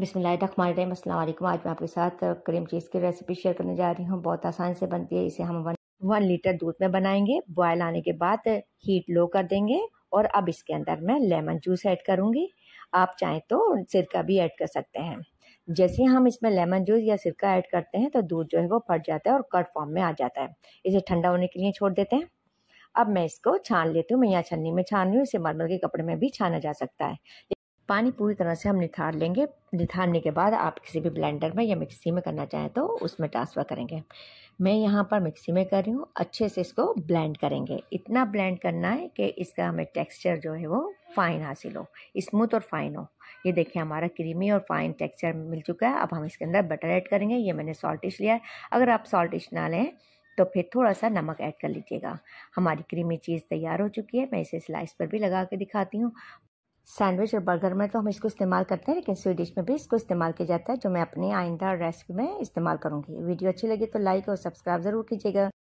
बिसमीम आज मैं आपके साथ क्रीम चीज़ की रेसिपी शेयर करने जा रही हूँ बहुत आसान से बनती है इसे हम वन वन लीटर दूध में बनाएंगे बॉयल आने के बाद हीट लो कर देंगे और अब इसके अंदर मैं लेमन जूस ऐड करूँगी आप चाहें तो सिरका भी ऐड कर सकते हैं जैसे हम इसमें लेमन जूस या सिरका ऐड करते हैं तो दूध जो है वो फट जाता है और कट फॉर्म में आ जाता है इसे ठंडा होने के लिए छोड़ देते हैं अब मैं इसको छान लेती हूँ मैं यहाँ छन्नी में छान रही हूँ इसे मरमल के कपड़े में भी छाना जा सकता है पानी पूरी तरह से हम निथार लेंगे निथारने के बाद आप किसी भी ब्लेंडर में या मिक्सी में करना चाहें तो उसमें ट्रांसफ़र करेंगे मैं यहाँ पर मिक्सी में कर रही हूँ अच्छे से इसको ब्लेंड करेंगे इतना ब्लेंड करना है कि इसका हमें टेक्सचर जो है वो फ़ाइन हासिल हो स्मूथ और फाइन हो ये देखिए हमारा क्रीमी और फाइन टेक्सचर मिल चुका है अब हम इसके अंदर बटर ऐड करेंगे ये मैंने सॉल्टिश लिया है अगर आप सॉल्टिश ना लें तो फिर थोड़ा सा नमक ऐड कर लीजिएगा हमारी क्रीमी चीज़ तैयार हो चुकी है मैं इसे स्लाइस पर भी लगा के दिखाती हूँ सैंडविच और बर्गर में तो हम इसको इस्तेमाल करते हैं लेकिन स्वीट डिश में भी इसको इस्तेमाल किया जाता है जो मैं अपनी आइंदा रेसिपी में इस्तेमाल करूँगी वीडियो अच्छी लगी तो लाइक और सब्सक्राइब ज़रूर कीजिएगा